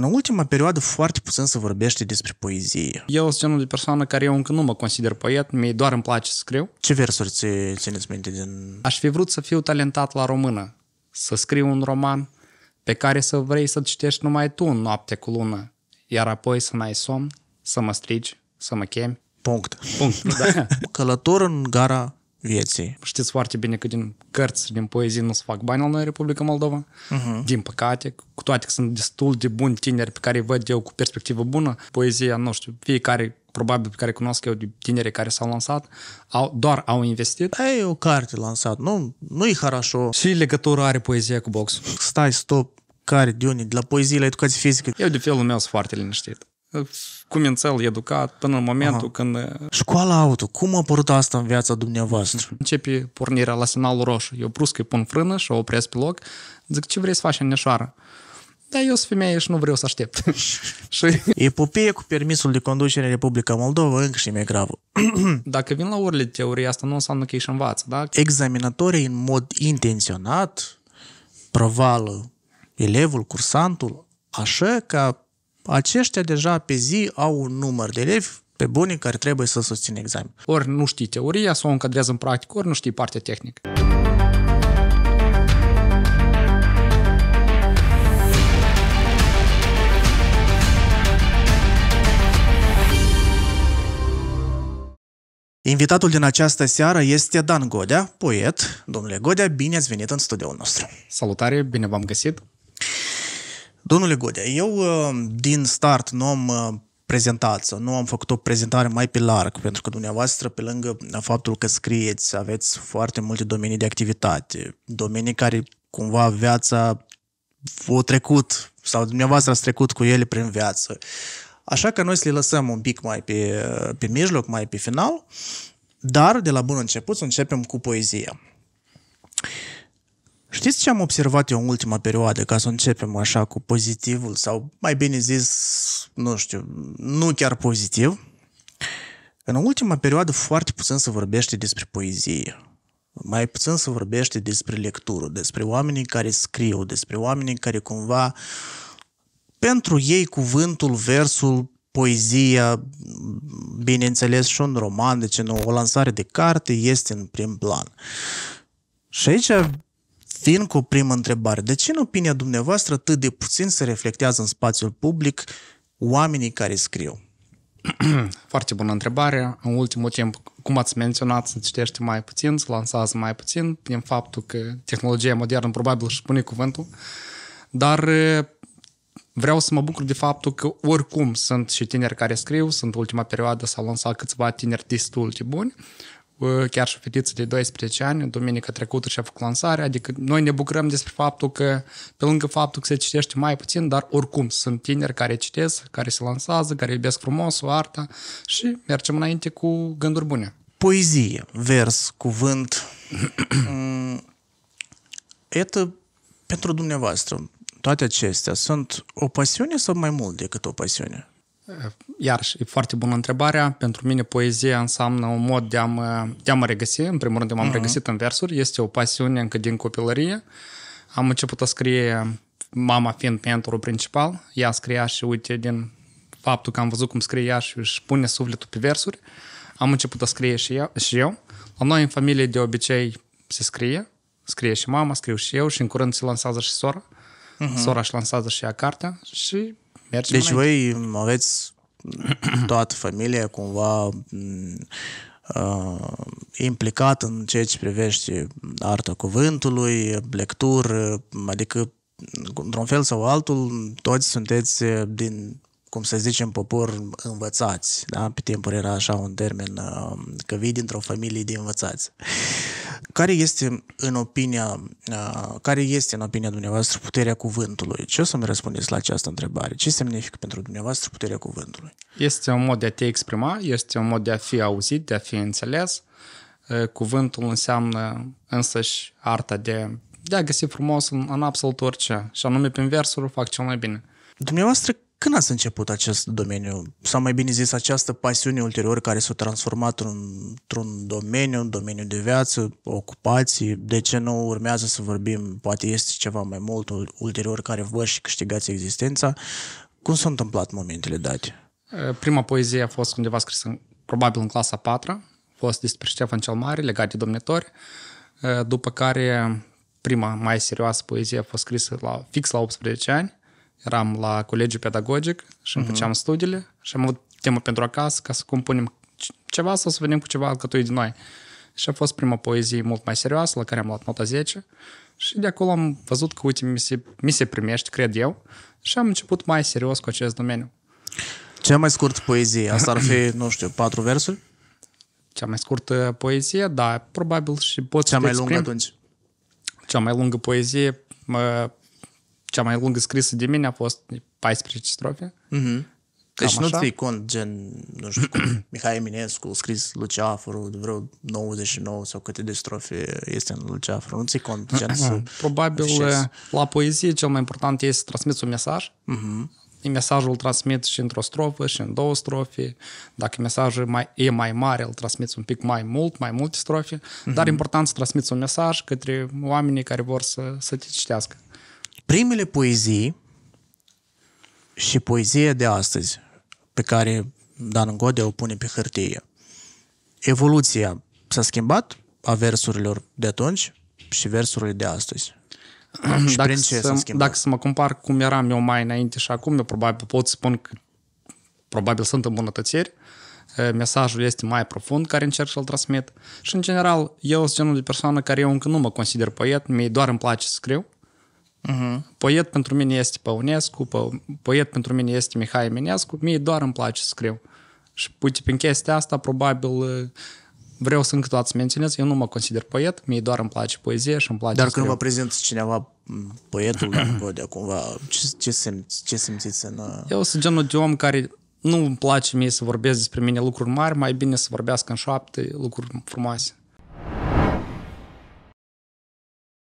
În ultima perioadă foarte puțin se vorbește despre poezie. Eu sunt genul de persoană care eu încă nu mă consider poet, mie doar îmi place să scriu. Ce versuri ți, țineți minte din... Aș fi vrut să fiu talentat la română, să scriu un roman pe care să vrei să-l citești numai tu în noapte cu lună, iar apoi să n-ai somn, să mă strigi, să mă chemi. Punct. Punct, da. Călător în gara vieții. Știți foarte bine că din cărți, din poezii nu se fac bani la noi în Republica Moldova. Uh-huh. Din păcate, cu toate că sunt destul de buni tineri pe care îi văd eu cu perspectivă bună, poezia, nu știu, fiecare probabil pe care cunosc eu de tineri care s-au lansat, au, doar au investit. Da, e o carte lansat, nu, nu e harașo. Și legătură are poezia cu box. Stai, stop, care, unii, de la poezii la educație fizică. Eu de felul meu sunt foarte liniștit. Cum înțel educat, până în momentul Aha. când... Școala auto, cum a apărut asta în viața dumneavoastră? Începe pornirea la semnalul roșu. Eu brusc îi pun frână și o opresc pe loc. Zic, ce vrei să faci în neșoară? Da, eu sunt femeie și nu vreau să aștept. și... Epopie cu permisul de conducere în Republica Moldova încă și mai gravă. Dacă vin la orele teorie, asta nu înseamnă că ești învață, da? Examinatorii în mod intenționat provală elevul, cursantul, așa ca aceștia deja pe zi au un număr de elevi pe buni care trebuie să susțină examen. Ori nu știi teoria, sau o încadrează în practică, ori nu știi partea tehnică. Invitatul din această seară este Dan Godea, poet. Domnule Godea, bine ați venit în studioul nostru. Salutare, bine v-am găsit. Domnule Godea, eu uh, din start nu am uh, prezentat sau nu am făcut o prezentare mai pe larg, pentru că dumneavoastră, pe lângă uh, faptul că scrieți, aveți foarte multe domenii de activitate, domenii care cumva viața o trecut sau dumneavoastră ați trecut cu ele prin viață. Așa că noi să le lăsăm un pic mai pe, pe mijloc, mai pe final, dar de la bun început să începem cu poezia. Știți ce am observat eu în ultima perioadă, ca să începem așa cu pozitivul, sau mai bine zis, nu știu, nu chiar pozitiv? În ultima perioadă foarte puțin se vorbește despre poezie. Mai puțin se vorbește despre lectură, despre oamenii care scriu, despre oamenii care cumva pentru ei cuvântul, versul, poezia, bineînțeles și un roman, deci nu, o lansare de carte este în prim plan. Și aici Vin cu o primă întrebare. De ce, în opinia dumneavoastră, atât de puțin se reflectează în spațiul public oamenii care scriu? Foarte bună întrebare. În ultimul timp, cum ați menționat, se citește mai puțin, se lansează mai puțin, prin faptul că tehnologia modernă probabil își pune cuvântul. Dar vreau să mă bucur de faptul că oricum sunt și tineri care scriu, sunt ultima perioadă s-au lansat câțiva tineri destul de buni chiar și fetiță de 12 ani, duminica trecută și-a făcut lansarea, adică noi ne bucurăm despre faptul că, pe lângă faptul că se citește mai puțin, dar oricum sunt tineri care citesc, care se lansează, care iubesc frumos, o arta și mergem înainte cu gânduri bune. Poezie, vers, cuvânt, mm, Iată, pentru dumneavoastră, toate acestea sunt o pasiune sau mai mult decât o pasiune? iar e foarte bună întrebarea. Pentru mine poezia înseamnă un mod de a mă, de a mă regăsi. În primul rând, m-am uh-huh. regăsit în versuri. Este o pasiune încă din copilărie. Am început să scrie mama fiind mentorul principal. Ea scria și, uite, din faptul că am văzut cum scrie ea și își pune sufletul pe versuri, am început să scrie și eu. Și eu. La noi, în familie, de obicei, se scrie. Scrie și mama, scriu și eu și în curând se lansează și sora. Uh-huh. Sora își lansează și ea cartea și Mergi deci voi mm, aveți toată familia cumva mm, uh, implicat în ceea ce privește arta cuvântului, lectură, adică într-un fel sau altul, toți sunteți eh, din cum să zicem, popor învățați. Da? Pe timpuri era așa un termen uh, că vii dintr-o familie de învățați. Care este, în opinia, care este, în opinia dumneavoastră, puterea cuvântului? Ce o să-mi răspundeți la această întrebare? Ce semnifică pentru dumneavoastră puterea cuvântului? Este un mod de a te exprima, este un mod de a fi auzit, de a fi înțeles. Cuvântul înseamnă însăși arta de, de a găsi frumos în, în absolut orice, și anume prin versuri fac cel mai bine. Dumneavoastră când ați început acest domeniu? Sau mai bine zis, această pasiune ulterior care s-a transformat într-un domeniu, un domeniu de viață, ocupații, de ce nu urmează să vorbim, poate este ceva mai mult ulterior care vă și câștigați existența. Cum s-au întâmplat momentele date? Prima poezie a fost undeva scrisă în, probabil în clasa 4 a fost despre Ștefan cel Mare, legat de domnitori, după care prima mai serioasă poezie a fost scrisă la, fix la 18 ani, eram la colegiu pedagogic și îmi făceam mhm. studiile și am avut temă pentru acasă ca să compunem ceva sau să venim cu ceva alcătuit din noi. Și a fost prima poezie mult mai serioasă, la care am luat nota 10. Și de acolo am văzut că, uite, mi se, mi se primește, cred eu, și am început mai serios cu acest domeniu. Cea mai scurtă poezie, asta ar fi, nu știu, patru versuri? Cea mai scurtă poezie, da, probabil și pot Cea să mai lungă atunci? Cea mai lungă poezie, mă, cea mai lungă scrisă de mine a fost 14 strofe. Mm-hmm. deci nu ții cont gen, nu știu, cum Mihai Eminescu scris de vreo 99 sau câte de strofe este în Luceafru. nu ți cont gen să Probabil afișezi. la poezie cel mai important este să transmiți un mesaj. Uh-huh. Mesajul îl transmit și într-o strofă și în două strofe. Dacă mesajul mai, e mai mare, îl transmiți un pic mai mult, mai multe strofe. Mm-hmm. Dar mhm. important să transmiți un mesaj către oamenii care vor să, să te citească primele poezii și poezia de astăzi, pe care Dan Gode o pune pe hârtie, evoluția s-a schimbat a versurilor de atunci și versurile de astăzi. și dacă prin ce să, s-a Dacă să mă compar cum eram eu mai înainte și acum, eu probabil pot spun că probabil sunt îmbunătățiri, mesajul este mai profund care încerc să-l transmit și în general eu sunt genul de persoană care eu încă nu mă consider poet, mie doar îmi place să scriu, Uh-huh. Poet pentru mine este Păunescu, po- poet pentru mine este Mihai Minescu, mie doar îmi place să scriu. Și uite, prin chestia asta, probabil uh, vreau să încă toată să menționez, eu nu mă consider poet, mie doar îmi place poezie și îmi place Dar când scriu. vă prezint cineva poetul de cumva, ce, ce, simți, ce simțiți în... Uh? Eu sunt genul de om care nu îmi place mie să vorbesc despre mine lucruri mari, mai bine să vorbească în șapte lucruri frumoase.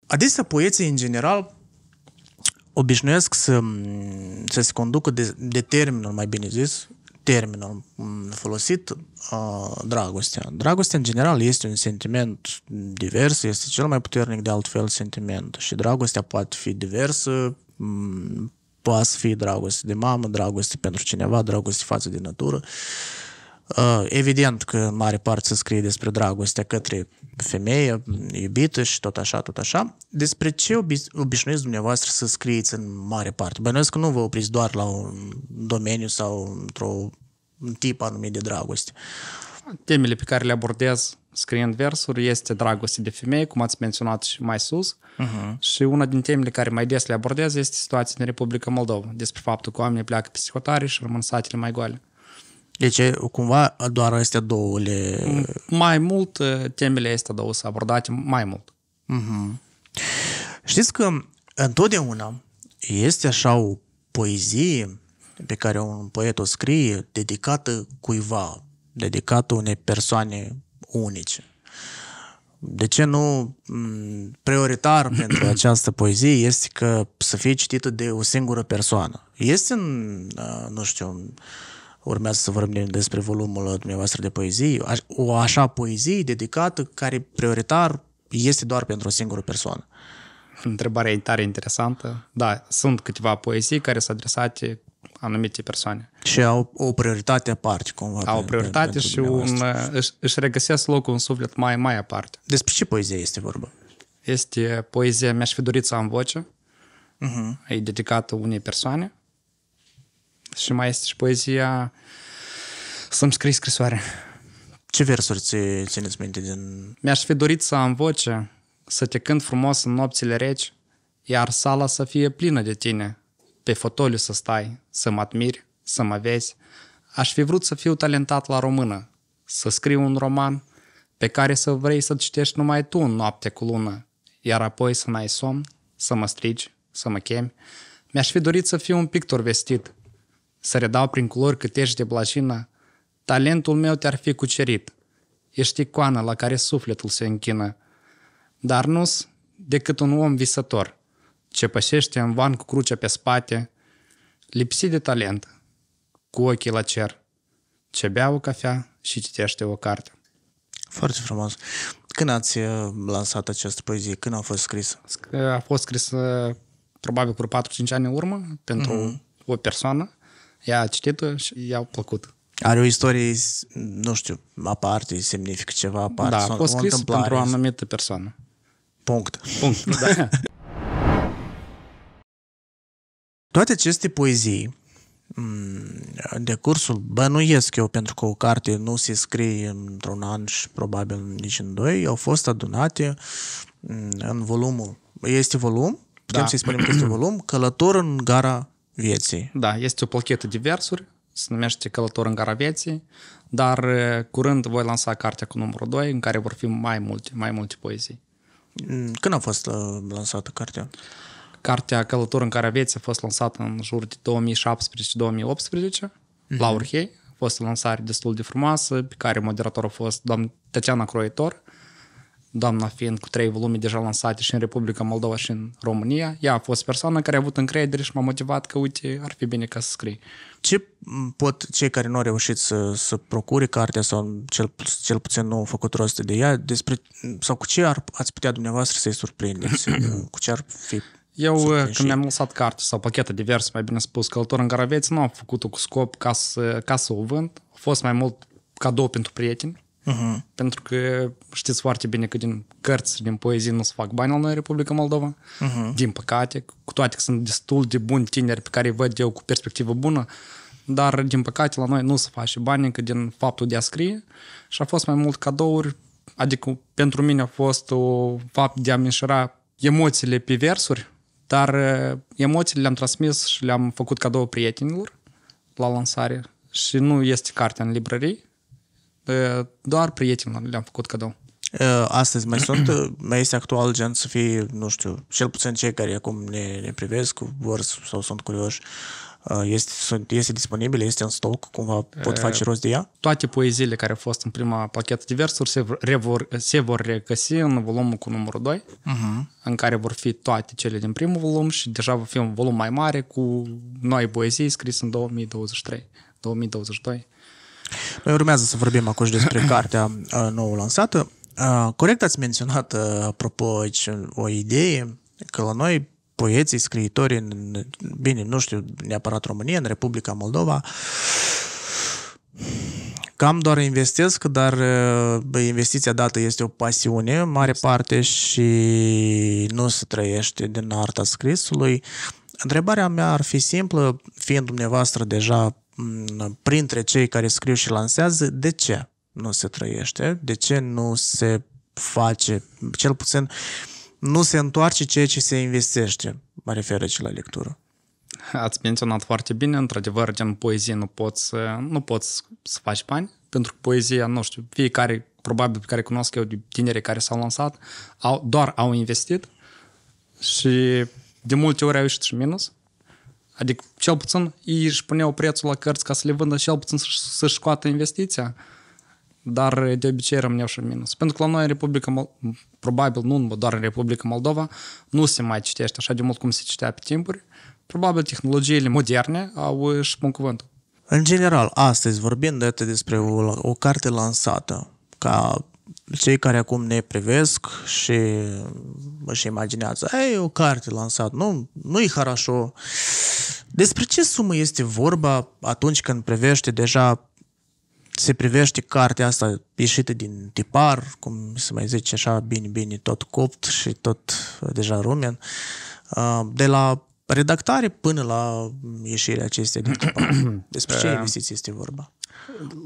Adesea poeții, în general, obișnuiesc să, mm, să se conducă de, de termenul, mai bine zis, termenul mm, folosit, dragostea. Dragostea, în general, este un sentiment divers, este cel mai puternic de altfel sentiment și dragostea poate fi diversă, mm, poate fi dragoste de mamă, dragoste pentru cineva, dragoste față de natură. Ă, evident că în mare parte se scrie despre dragoste către femeie, iubită și tot așa, tot așa. Despre ce obișnuiți dumneavoastră să scrieți în mare parte? Bănuiesc că nu vă opriți doar la un domeniu sau într-un tip anumit de dragoste. Temele pe care le abordez scriind versuri este dragoste de femeie, cum ați menționat și mai sus. Uh-huh. Și una din temele care mai des le abordez este situația în Republica Moldova, despre faptul că oamenii pleacă pe psihotare și rămân satele mai goale. Deci, cumva, doar astea două le... Mai mult, temele astea două să abordate mai mult. Mm-hmm. Știți că întotdeauna este așa o poezie pe care un poet o scrie dedicată cuiva, dedicată unei persoane unice. De ce nu prioritar pentru această poezie este că să fie citită de o singură persoană? Este, în, uh, nu știu, urmează să vorbim despre volumul dumneavoastră de poezii, o așa poezie dedicată care prioritar este doar pentru o singură persoană. Întrebarea e tare interesantă. Da, sunt câteva poezii care sunt adresate anumite persoane. Și au o prioritate aparte, cumva. Au o prioritate și un, își, își regăsesc locul în suflet mai, mai aparte. Despre ce poezie este vorba? Este poezia Mi-aș fi dorit să am voce. Uh-huh. E dedicată unei persoane. Și mai este și poezia Să-mi scrii scrisoare. Ce versuri ți, țineți minte din... Mi-aș fi dorit să am voce, să te cânt frumos în nopțile reci, iar sala să fie plină de tine, pe fotoliu să stai, să mă admiri, să mă vezi. Aș fi vrut să fiu talentat la română, să scriu un roman pe care să vrei să-l citești numai tu în noapte cu lună, iar apoi să n-ai somn, să mă strigi, să mă chemi. Mi-aș fi dorit să fiu un pictor vestit, să redau prin culori cât ești de blajină, talentul meu te-ar fi cucerit. Ești icoana la care sufletul se închină. Dar nu decât un om visător, ce pășește în van cu crucea pe spate, lipsit de talent, cu ochii la cer, ce bea o cafea și citește o carte. Foarte frumos. Când ați uh, lansat această poezie? Când a fost scrisă? A fost scrisă uh, probabil cu 4-5 ani în urmă pentru mm-hmm. o persoană ea a citit-o și i a plăcut. Are o istorie, nu știu, aparte, semnifică ceva aparte. Da, a fost scris pentru o anumită persoană. Punct. Punct, da. Toate aceste poezii, mm, de cursul bănuiesc eu, pentru că o carte nu se scrie într-un an și probabil nici în doi, au fost adunate mm, în volumul. Este volum? Da. Putem da. să-i spunem că este volum? Călător în gara vieții. Da, este o plachetă de versuri, se numește Călător în gara vieții, dar curând voi lansa cartea cu numărul 2, în care vor fi mai multe, mai multe poezii. Când a fost lansată cartea? Cartea Călător în gara vieții a fost lansată în jur de 2017-2018, mm-hmm. la Urhei. A fost o lansare destul de frumoasă, pe care moderatorul a fost doamna Tatiana Croitor, doamna fiind cu trei volume deja lansate și în Republica Moldova și în România, ea a fost persoana care a avut încredere și m-a motivat că, uite, ar fi bine ca să scrii. Ce pot cei care nu au reușit să, să procure cartea sau cel, cel puțin nu au făcut rost de ea, despre, sau cu ce ar, ați putea dumneavoastră să-i surprindeți? cu ce ar fi eu când mi-am lăsat carte sau pacheta divers, mai bine spus, călător în Garaveț, nu am făcut-o cu scop ca să, ca să o vând. A fost mai mult cadou pentru prieteni Uh-huh. Pentru că știți foarte bine că din cărți, din poezii nu se fac bani noi Republica Moldova. Uh-huh. Din păcate, cu toate că sunt destul de buni tineri pe care îi văd eu cu perspectivă bună, dar din păcate la noi nu se face bani încă din faptul de a scrie și a fost mai mult cadouri, adică pentru mine a fost o fapt de a mișura emoțiile pe versuri, dar uh, emoțiile le-am transmis și le-am făcut cadou prietenilor la lansare și nu este cartea în librării, doar prietenilor le-am făcut cadou. Ă, astăzi mai sunt, ă, mai este actual gen să fie, nu știu, cel puțin cei care acum ne, ne privesc, vor sau sunt curioși, ă, este, sunt, este disponibil, este în stoc, cumva pot face rost de ea? Toate poeziile care au fost în prima pachetă de versuri se, revor, se vor regăsi în volumul cu numărul 2, uh-huh. Mhm. în care vor fi toate cele din primul volum și deja va fi un volum mai mare cu noi poezii scris în 2023, 2022. Noi urmează să vorbim acum și despre cartea uh, nouă lansată. Uh, corect ați menționat, uh, apropo, aici o idee, că la noi poeții, scriitori, în, bine, nu știu neapărat România, în Republica Moldova, cam doar investesc, dar investiția dată este o pasiune, mare parte, și nu se trăiește din arta scrisului. Întrebarea mea ar fi simplă, fiind dumneavoastră deja Mm, printre cei care scriu și lansează, de ce nu se trăiește, de ce nu se face, cel puțin nu se întoarce ceea ce se investește, mă refer și la lectură. Ați menționat foarte bine, într-adevăr, gen poezie nu poți, nu poți să faci bani, pentru că poezia, nu știu, fiecare, probabil, pe care cunosc eu, tinerii care s-au lansat, au, doar au investit și de multe ori au ieșit și minus. Adică cel puțin ei își puneau prețul la cărți ca să le vândă cel puțin să-și scoată investiția, dar de obicei rămâneau și în minus. Pentru că la noi în Republica Moldova, probabil nu doar în Republica Moldova, nu se mai citește așa de mult cum se citea pe timpuri. Probabil tehnologiile moderne au și pun cuvântul. În general, astăzi vorbind de despre o, o carte lansată ca cei care acum ne privesc și își imaginează, e o carte lansat, nu, nu e harașo. Despre ce sumă este vorba atunci când privește deja, se privește cartea asta ieșită din tipar, cum se mai zice așa, bine, bine, tot copt și tot uh, deja rumen, uh, de la redactare până la ieșirea acestei din tipar. Despre ce investiții este vorba?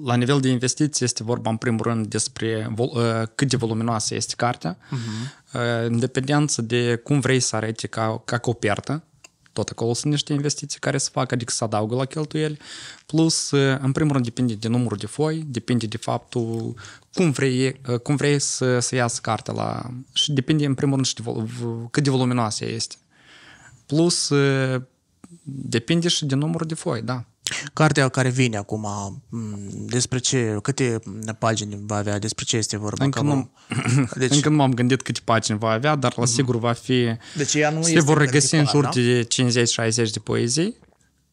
la nivel de investiții este vorba în primul rând despre vol, ă, cât de voluminoasă este cartea, uh-huh. în dependență de cum vrei să arăți ca, ca copertă, tot acolo sunt niște investiții care se fac, adică se adaugă la cheltuieli. Plus, ă, în primul rând, depinde de numărul de foi, depinde de faptul cum vrei, cum vrei să, să iasă cartea la... Și depinde, în primul rând, și de, cât de voluminoasă este. Plus, depinde și de numărul de foi, da. Cartea care vine acum, mm, despre ce, câte pagini va avea, despre ce este vorba? Încă, nu, deci... încă nu m-am gândit câte pagini va avea, dar la mhm. sigur va fi... Deci ea nu se vor regăsi în jur da? de 50-60 de poezii,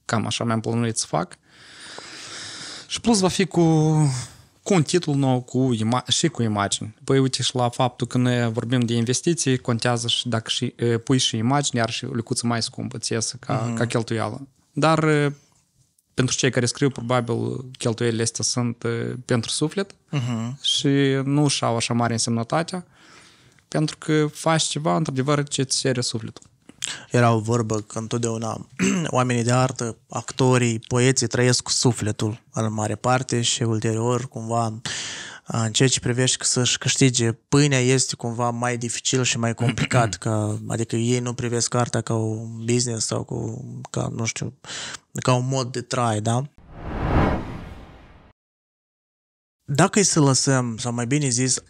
cam așa mi-am plănuit să fac. Și plus va fi cu, cu un titlu nou cu ima- și cu imagini. Păi uite și la faptul că ne vorbim de investiții, contează și dacă și, pui și imagini, iar și o mai scumpă ți iasă ca, mm-hmm. ca mhm. cheltuială. Dar pentru cei care scriu, probabil cheltuielile astea sunt eh, pentru suflet uh-huh. și nu își au așa mare însemnătatea, pentru că faci ceva, într-adevăr, ce ți cere sufletul. Era o vorbă că întotdeauna oamenii de artă, actorii, poeții trăiesc cu sufletul în mare parte și ulterior cumva în ceea ce privește că să-și câștige pâinea este cumva mai dificil și mai complicat, că, adică ei nu privesc cartea ca un business sau cu, ca, nu știu, ca un mod de trai, da? Dacă e să lăsăm, sau mai bine zis,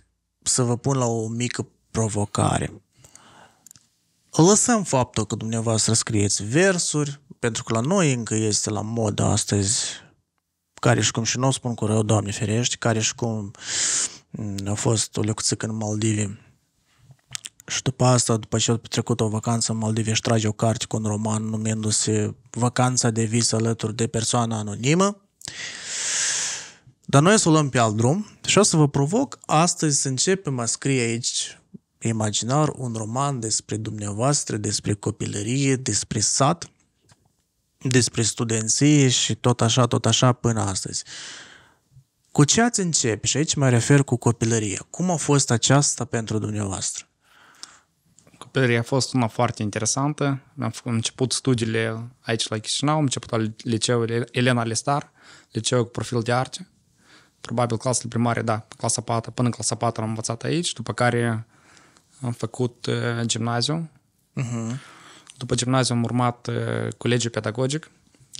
să vă pun la o mică provocare. Lăsăm faptul că dumneavoastră scrieți versuri, pentru că la noi încă este la modă astăzi care și cum și nu spun cu rău, Doamne ferești, care și cum mm, a fost o lecuțică în Maldive. Și după asta, după ce a petrecut o vacanță în Maldive, își trage o carte cu un roman numindu-se Vacanța de vis alături de persoana anonimă. Dar noi o să o luăm pe alt drum și o să vă provoc astăzi să începem a scrie aici imaginar un roman despre dumneavoastră, despre copilărie, despre sat, despre studenție și tot așa, tot așa până astăzi. Cu ce ați începe? Și aici mă refer cu copilăria. Cum a fost aceasta pentru dumneavoastră? Copilăria a fost una foarte interesantă. Am început studiile aici la Chișinău, am început la liceul Elena Lestar, liceu cu profil de arte. Probabil clasele primare, da, clasa 4, până în clasa 4 am învățat aici, după care am făcut uh, gimnaziu. Uh-huh. După gimnaziu am urmat uh, colegiul pedagogic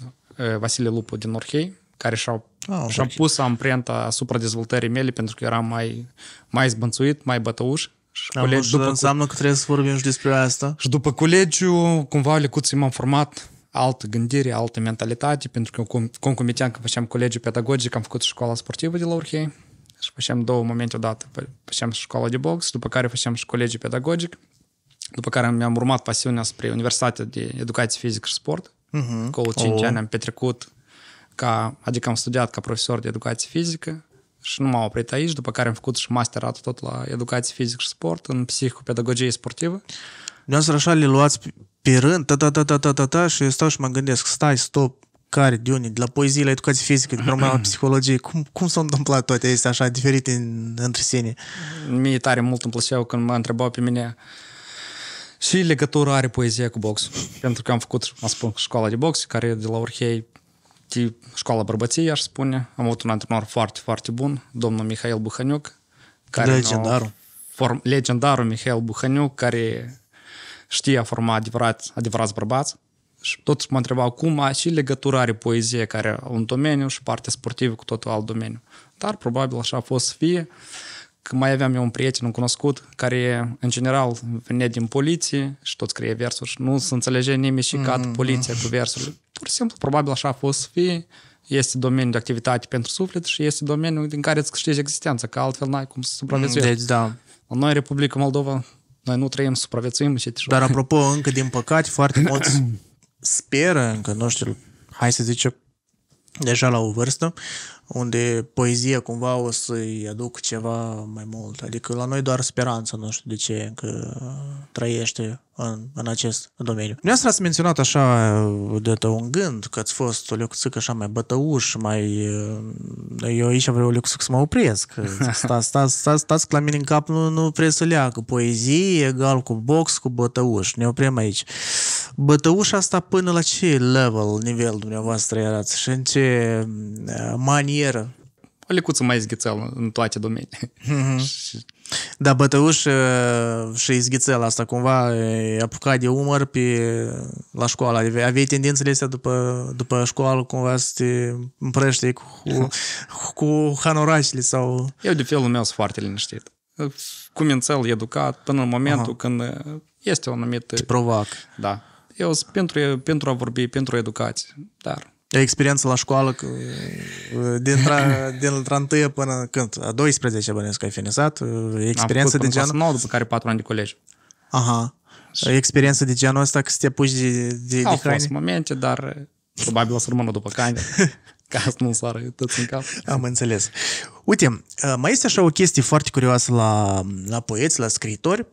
uh, Vasile Lupu din Orhei, care și-au, ah, oh, și pus amprenta asupra dezvoltării mele pentru că eram mai, mai zbănțuit, mai bătăuș. Și Am colegi, după înseamnă că trebuie să vorbim și despre asta. Și după colegiu, cumva, lecuții m-am format altă gândire, altă mentalitate, pentru că cum, concomitent că făceam colegiul pedagogic, am făcut școala sportivă de la Urhei și făceam două momente odată. Făceam școala de box, după care făceam și colegiul pedagogic după care mi-am urmat pasiunea spre Universitatea de Educație Fizică și Sport, uh-huh. acolo 5 oh. ani am petrecut, ca, adică am studiat ca profesor de educație fizică și nu m-am oprit aici, după care am făcut și masterat tot la Educație Fizică și Sport în psihopedagogie sportivă. Dumneavoastră așa le luați pe rând, ta, ta, ta, ta, ta, ta, ta, și eu stau și mă gândesc, stai, stop, care, de unii, de la poezie, la educație fizică, de la psihologie, cum, cum s-au întâmplat toate acestea așa diferite în, între sine? Mie tare mult îmi plăceau când mă întrebau pe mine, uh, și legătură are poezia cu box. Pentru că am făcut, mă spun, școala de box, care e de la Orhei, de școala bărbăției, aș spune. Am avut un antrenor foarte, foarte bun, domnul Mihail Buhaniuc. Care legendarul. Form, legendarul Mihail Buhaniuc, care știe a forma adevărat, adevărați bărbați. Și tot mă întrebau cum a și legătură are poezie care un domeniu și partea sportivă cu totul alt domeniu. Dar probabil așa a fost să fie. Uh, Că mai aveam eu un prieten, un cunoscut, care în general venea din poliție și tot scrie versuri și nu se înțelege nimeni și cad mm-hmm. poliția cu versuri. Pur și simplu, probabil așa a fost să fie. Este domeniul de activitate pentru suflet și este domeniul din care îți câștigi existența, că altfel n-ai cum să supraviețuiești. Deci, da. Noi, Republica Moldova, noi nu trăim, supraviețuim și Dar apropo, încă din păcate, foarte mulți speră încă, nu știu, hai să zicem, deja la o vârstă, unde poezia cumva o să-i aduc ceva mai mult. Adică la noi doar speranța, nu știu de ce, că trăiește în, în acest domeniu. Dumneavoastră ați menționat așa de tău un gând că ați fost o leucuțică așa mai bătăuș, mai... Eh, eu aici vreau o leucuțică să mă opresc. Stați, stați, stați, stați la mine în cap, nu, nu trebuie să leagă. Poezie egal cu box, cu bătăuș. Ne oprim aici. Bătăuș asta până la ce level, nivel dumneavoastră erați și în ce eh, manieră? O lecuță mai zghețeală în toate domeniile. Mm-hmm. Da, Bătăuș și izghițel asta cumva apucat de umăr pe, la școală. Aveai tendințele astea după, după școală cumva să te împrăști cu, cu hanoracele sau... Eu de felul meu sunt foarte liniștit. înțel educat până în momentul Aha. când este o anumită... Te provoc. Da. Eu sunt pentru, pentru a vorbi, pentru educație, dar Experiență la școală uh, din, tra, din până când? A 12 bănesc că ai finisat. Uh, experiență de genul... Am după care 4 ani de colegi. Aha. Experiență de genul ăsta că să te apuci de, de, Au de haine? fost momente, dar uh, probabil o să rămână după cane. ca să nu sară tot în cap. Am înțeles. Uite, mai este așa o chestie foarte curioasă la, la poeți, la scriitori,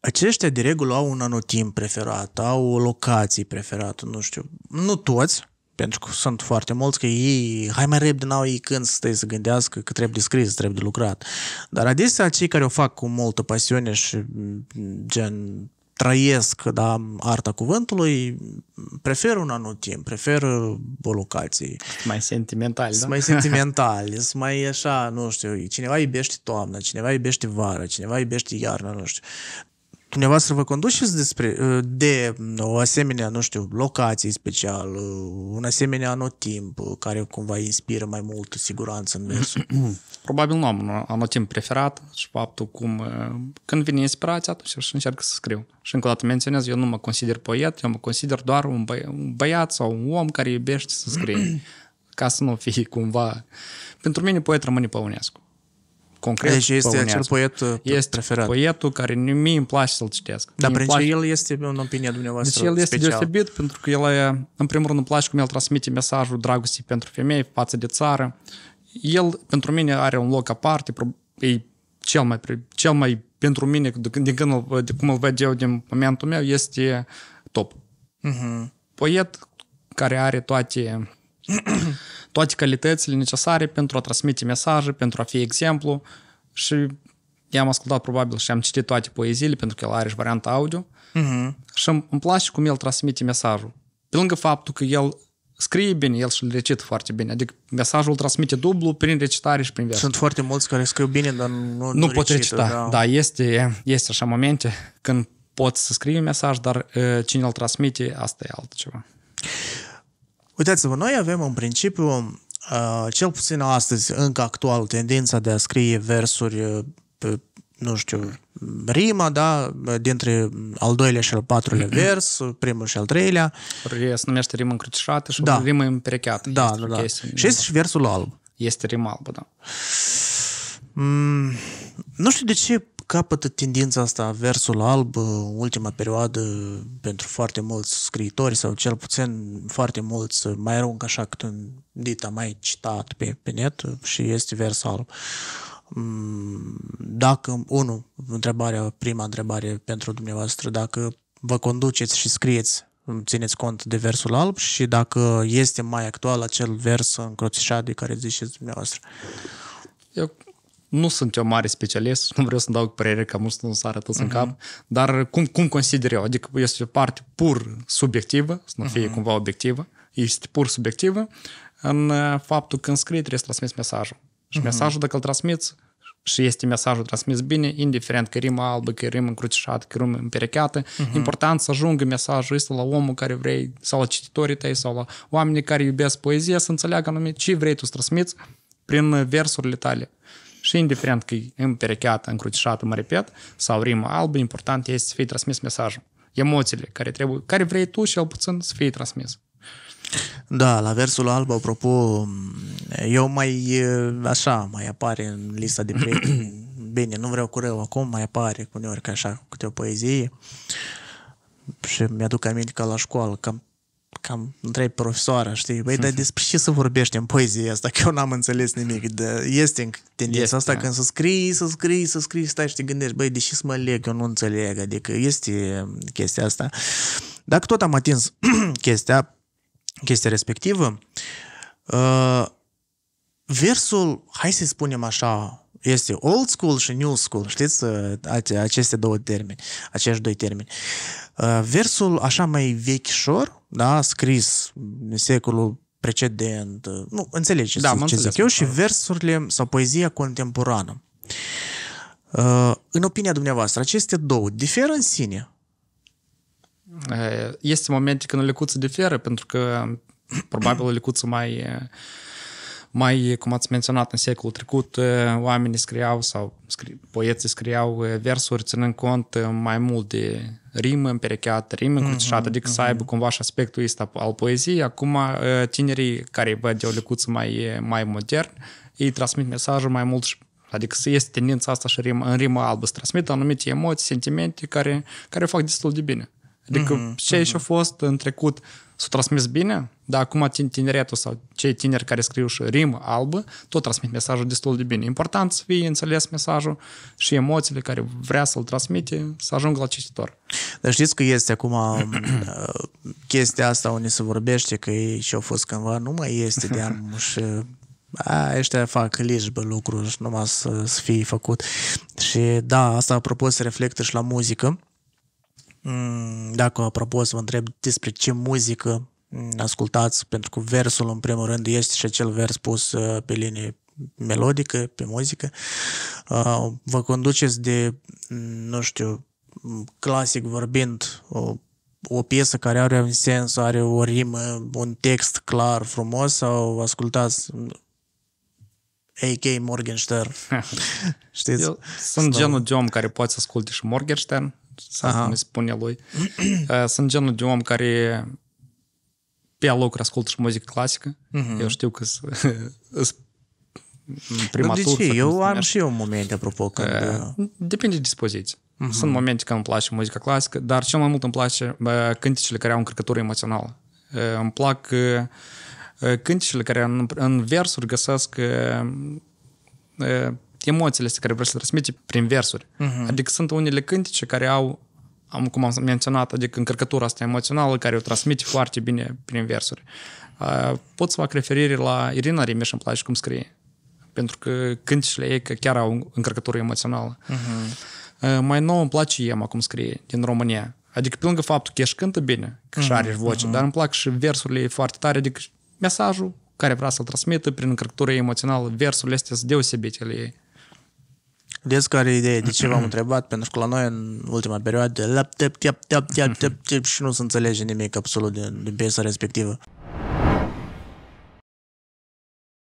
aceștia de regulă au un anotimp preferat, au o locație preferată, nu știu, nu toți, pentru că sunt foarte mulți că ei, hai mai repede, n-au ei când să stai să gândească că trebuie de scris, trebuie de lucrat. Dar adesea cei care o fac cu multă pasiune și mm, gen trăiesc da, arta cuvântului, prefer un anul timp, prefer o locație. Mai sentimental, da? mai sentimental, mai așa, nu știu, cineva iubește toamna, cineva iubește vara, cineva iubește iarna, nu știu dumneavoastră vă conduceți despre, uh, de uh, o asemenea, nu știu, locație special, uh, un asemenea anotimp care cumva inspiră mai mult siguranță în mers? Probabil nu am un anotimp preferat și faptul cum când vine inspirația, atunci și încerc să scriu. Și încă o dată menționez, eu nu mă consider poet, eu mă consider doar un, băie, un băiat sau un om care iubește să scrie, ca să nu fie cumva... Pentru mine poet rămâne Păunescu concret. Deci este păuneață. acel poet uh, este preferat. poetul care mie îmi place să-l citesc. Dar prin place... el este, în opinia dumneavoastră, Deci el este special. deosebit pentru că el, în primul rând, îmi place cum el transmite mesajul dragostei pentru femei față de țară. El, pentru mine, are un loc aparte, e cel mai, cel mai pentru mine, din când îl, de cum îl văd eu din momentul meu, este top. Uh-huh. Poet care are toate toate calitățile necesare pentru a transmite mesaje, pentru a fi exemplu și i-am ascultat probabil și am citit toate poeziile pentru că el are și varianta audio uh-huh. și îmi, place cum el transmite mesajul. Pe lângă faptul că el scrie bine, el și-l recită foarte bine. Adică mesajul transmite dublu prin recitare și prin vers. Sunt foarte mulți care scriu bine, dar nu, nu, nu pot recită, recita. Da, da este, este așa momente când poți să scrii un mesaj, dar uh, cine îl transmite, asta e altceva. Uitați-vă, noi avem în principiu, uh, cel puțin astăzi, încă actual, tendința de a scrie versuri uh, pe, nu știu, rima, da, dintre al doilea și al patrulea vers, primul și al treilea. Se numește rima încrucișată și da. rima împerecheată. Da, este da, da. Și este și versul alb. Este rima albă, da. Mm, nu știu de ce capătă tendința asta, versul alb, uh, ultima perioadă, pentru foarte mulți scriitori sau cel puțin foarte mulți uh, mai aruncă așa cât un dita mai citat pe, pe net uh, și este versul alb. Mm, dacă, unu, întrebarea, prima întrebare pentru dumneavoastră, dacă vă conduceți și scrieți țineți cont de versul alb și dacă este mai actual acel vers încroțișat de care ziceți dumneavoastră. Eu nu sunt eu mare specialist, nu vreau să-mi dau părere că mulți nu s-ar atât uh-huh. în cap, mhm. dar cum, cum consider eu? Adică este o parte pur subiectivă, să nu fie uh-huh. cumva obiectivă, este pur subiectivă, în uh, faptul că în scrie trebuie să transmiți mesajul. Și uh-huh. mesajul, dacă îl transmiți, și este mesajul transmis bine, indiferent că rima albă, că rima încrucișată, că rima împerecheată. Uh-huh. Important să ajungă mesajul ăsta la omul care vrei, sau la cititorii tăi, sau la oamenii care iubesc poezia, să înțeleagă anume ce vrei tu să transmiți prin versurile tale. Și indiferent că e împerecheată, încrucișată, mă repet, sau rimă albă, important este să fie transmis mesajul. Emoțiile care, trebuie, care vrei tu și al puțin să fie transmis. Da, la versul alb, apropo, eu mai, așa, mai apare în lista de prieteni. Bine, nu vreau cu rău acum, mai apare uneori ca așa, câte o poezie. Și mi-aduc aminte ca la școală, cam cam întreb profesoara, știi, băi, dar despre ce să vorbești în poezie asta, că eu n-am înțeles nimic, de, este tendința este, asta da. când să scrii, să scrii, să scrii, stai și te gândești, băi, deși să mă leg, eu nu înțeleg, adică este um, chestia asta. Dacă tot am atins chestia, chestia respectivă, uh, versul, hai să spunem așa, este old school și new school, știți uh, aceste două termeni, acești doi termeni. Uh, versul așa mai vechișor, da, scris în secolul precedent, uh, nu, înțelegeți da, ce zic eu, și versurile sau poezia contemporană. În opinia dumneavoastră, aceste două diferă în sine? Este momente când lecuță diferă, pentru că probabil lecuță mai mai, cum ați menționat, în secolul trecut eh, oamenii scriau sau scri, poeții scriau eh, versuri ținând cont eh, mai mult de rimă împerecheată, rimă mhm, încrucișată, mm-hmm, adică mm-hmm. să mhm. aibă cumva și aspectul ăsta al poeziei. Acum tinerii care văd de o lecuță mai, mai modern, ei transmit mesajul mai mult și Adică este tendința asta și în rima albă să transmită anumite emoții, sentimente care, care o fac destul de bine. Adică mm-hmm, ce și-a mhm. fost în trecut s-a transmis bine, dar acum tineretul sau cei tineri care scriu și rimă albă, tot transmit mesajul destul de bine. Important să fie înțeles mesajul și emoțiile care vrea să-l transmite să ajungă la cititor. Dar știți că este acum uh, chestia asta unde se vorbește că ei și-au fost cândva, nu mai este de am și a, ăștia fac lișbă lucruri numai să, să fie făcut. Și da, asta apropo se reflectă și la muzică. Mm, dacă, apropo, să vă întreb despre ce muzică mm, ascultați, pentru că versul, în primul rând, este și acel vers pus uh, pe linie melodică, pe muzică. Uh, vă conduceți de, mm, nu știu, clasic vorbind, o, o piesă care are un sens, are o rimă, un text clar, frumos, sau ascultați A.K. Morgenstern? Știți? Eu sunt Stau. genul de om care poate să asculte și Morgenstern, Aha. cum spune lui. Uh, sunt genul de om care pe loc ascultă și muzică clasică. Uh-huh. Eu știu că sunt primatur. de ce? Eu am și eu momente, apropo, când... Uh, uh, depinde de dispoziție. Uh-huh. Sunt momente când îmi place muzica clasică, dar cel mai mult îmi place uh, cântecele care au încărcătură emoțională. Uh, îmi plac uh, cântecele care în, versuri găsesc uh, emoțiile astea care vreau să le transmite prin versuri. Uh-huh. Adică sunt unele cântece care au, am, cum am menționat, adică încărcătura asta emoțională care o transmite foarte bine prin versuri. Uh, pot să fac referire la Irina Rimeș, îmi place cum scrie. Pentru că cântecele ei că chiar au încărcătură emoțională. Uh-huh. Uh, mai nou îmi place Iema cum scrie, din România. Adică pe lângă faptul că ești cântă bine, că și are mhm, voce, uh-huh. dar îmi plac și versurile ei foarte tare, adică mesajul care vrea să-l transmită prin încărcătură emoțională, versurile astea sunt deosebite ale ei. Vedeți care e ideea? De ce v-am întrebat? Pentru că la noi în ultima perioadă lap, tap, tap, tap, tap, mhm. tap, tap, și nu se înțelege nimic absolut din, din piesa respectivă.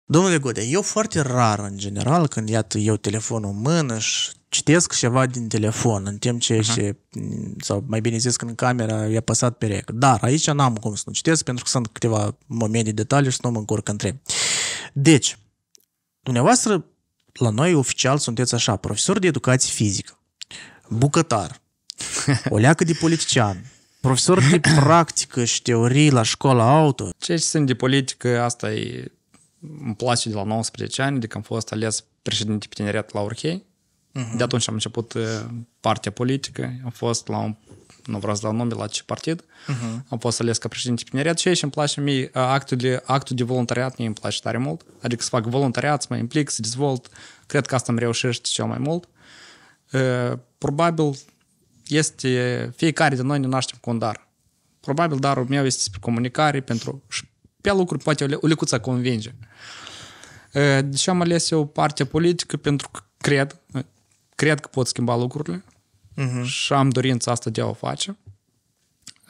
Domnule Gode, eu foarte rar în general când iată eu telefonul în mână și citesc ceva din telefon în timp ce, uh-huh. și, sau mai bine zis când camera e apăsat pe rec. Dar aici n-am cum să nu citesc pentru că sunt câteva momente de detaliu și să nu mă încurc între. Deci, dumneavoastră la noi oficial sunteți așa, profesor de educație fizică, bucătar, o leacă de politician, profesor de practică și teorii la școala auto. Ce ce sunt de politică, asta e, îmi place de la 19 ani, de când am fost ales președinte pe tineret la orhei, Uh-huh. De atunci am început uh, partea politică, am fost la un nu vreau să dau nume la ce partid, uh-huh. am fost ales ca președinte tineret și aici îmi place mie actul de, actul de voluntariat, mie îmi place tare mult, adică să fac voluntariat, să mă implic, să dezvolt, cred că asta îmi reușește cel mai mult. Probabil este, fiecare din noi ne naștem cu un dar. Probabil darul meu este spre comunicare, pentru, și pe lucruri poate o lecuță convinge. De ce am ales eu partea politică? Pentru că cred, cred că pot schimba lucrurile uh-huh. și am dorința asta de a o face.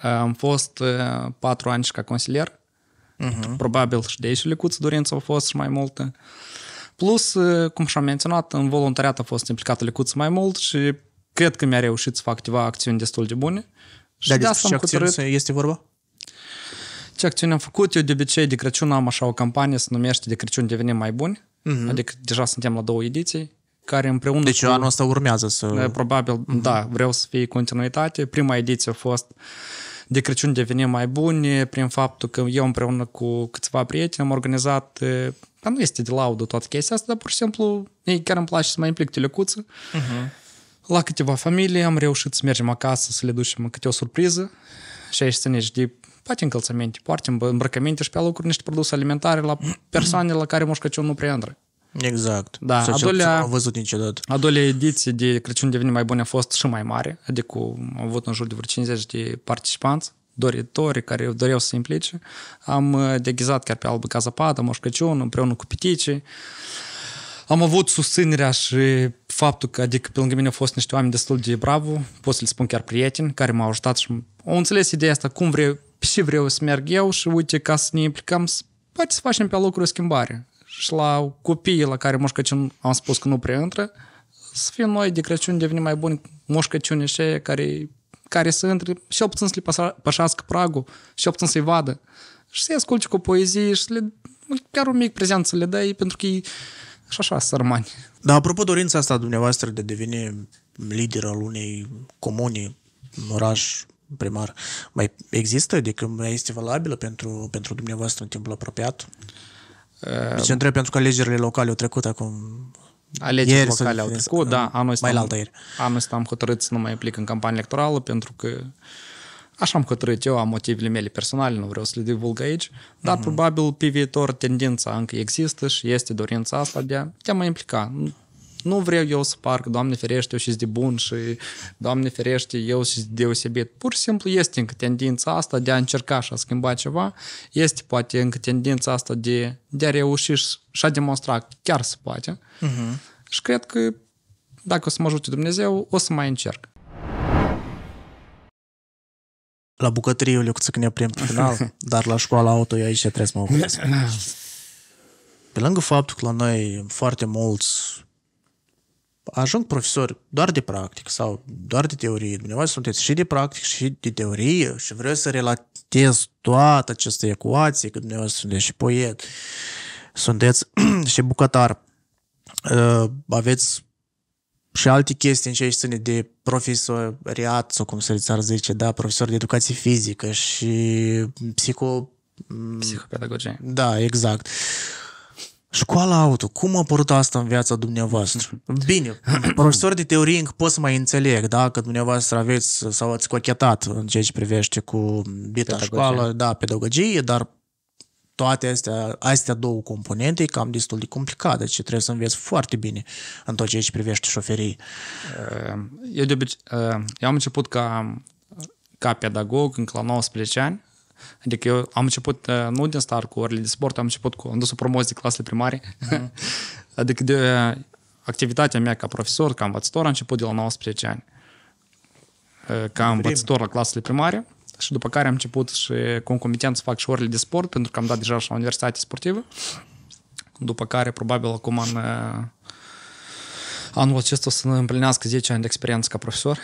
Am fost uh, patru ani și ca consilier. Uh-huh. Probabil și de aici lecuț dorința a fost și mai multă. Plus, uh, cum și-am menționat, în voluntariat a fost implicată lecuță mai mult și cred că mi-a reușit să fac câteva acțiuni destul de bune. Și de asta ce acțiune este vorba? Ce acțiuni am făcut? Eu de obicei de Crăciun am așa o campanie, se numește De Crăciun devenim mai buni. Uh-huh. Adică deja suntem la două ediții care împreună... Deci cu, anul ăsta urmează să... Probabil, mm-hmm. da, vreau să fie continuitate. Prima ediție a fost de Crăciun devenim mai buni prin faptul că eu împreună cu câțiva prieteni am organizat dar nu este de laudă toată chestia asta, dar pur și simplu chiar îmi place să mai implic telecuță. Uh-huh. Mhm. La câteva familii am reușit să mergem acasă, să le ducem câte o surpriză și aici ne de poate încălțăminte, poate îmbrăcăminte și pe lucruri niște produse alimentare la persoane la care moșcăciun nu prea îndră. Exact. Da, a doilea, am văzut niciodată. A doilea ediție de Crăciun de mai bune a fost și mai mare, adică am avut în jur de vreo 50 de participanți doritori care doreau să se implice. Am uh, deghizat chiar pe albă ca zapadă, Moș Crăciun, împreună cu piticii. Am avut susținerea și faptul că, adică pe lângă mine au fost niște oameni destul de bravo, pot să le spun chiar prieteni, care m-au ajutat și au înțeles ideea asta, cum vreau, și vreau să merg eu și uite, ca să ne implicăm, poate să facem pe lucru o schimbare și la copiii la care Moș Crăciun am spus că nu prea intră, să fim noi de Crăciun devenim mai buni Moș Crăciun și care, care să intre și opțin să le pășească pragul și opțin să-i vadă și să-i asculte cu poezie și le, chiar un mic prezent să le dai pentru că e și așa sărmani. Dar apropo dorința asta dumneavoastră de a deveni lider al unei comune, în oraș, primar, mai există? Adică mai este valabilă pentru, pentru dumneavoastră în timpul apropiat? Uh, deci întreb pentru că alegerile locale au trecut acum Alegerile locale au trecut, da, anul ăsta, mai am, ieri. anul ăsta am hotărât să nu mai implic în campanie electorală pentru că așa am hotărât eu, am motivele mele personale, nu vreau să le divulg aici, dar uh-huh. probabil pe viitor tendința încă există și este dorința asta de a te mai implica. Nu vreau eu să parc Doamne ferește, eu și de bun și Doamne ferește, eu și deosebit. Pur și simplu este încă tendința asta de a încerca și a schimba ceva, este poate încă tendința asta de, de a reuși și a demonstra că chiar se poate. Uh-huh. Și cred că dacă o să mă ajute Dumnezeu, o să mai încerc. La bucătărie eu lecuță când ne prim final, dar la școala auto eu aici trebuie să mă opresc. Pe lângă faptul că la noi foarte mulți ajung profesori doar de practic sau doar de teorie. Dumneavoastră sunteți și de practic și de teorie și vreau să relatez toată această ecuație, că dumneavoastră sunteți și poet, sunteți și bucătar, uh, aveți și alte chestii în ce ține de profesoriat, sau cum să ar zice, da, profesor de educație fizică și psico... Psihopedagogie. Da, exact. Uh, Școala auto, cum a apărut asta în viața dumneavoastră? Bine, profesor de teorie încă pot să mai înțeleg, da, că dumneavoastră aveți sau ați cochetat în ceea ce privește cu bita școală, da, pedagogie, dar toate astea, astea două componente e cam destul de complicat, deci trebuie să înveți foarte bine în tot ceea ce privește șoferii. Ehm, eu, de obicei, ehm, eu am început ca, ca pedagog în la 19 ani, Adică eu am început, uh, nu din start cu orele de sport, am început cu, am dus o promoție de clasele primare. Mm. adică de uh, activitatea mea ca profesor, ca învățător, am început de la 19 ani. Uh, ca învățător la clasele primare și după care am început și concomitent să fac și orele de sport, pentru că am dat deja și la universitate sportivă. După care, probabil, acum în anul acesta o să împlinească 10 ani de experiență ca profesor.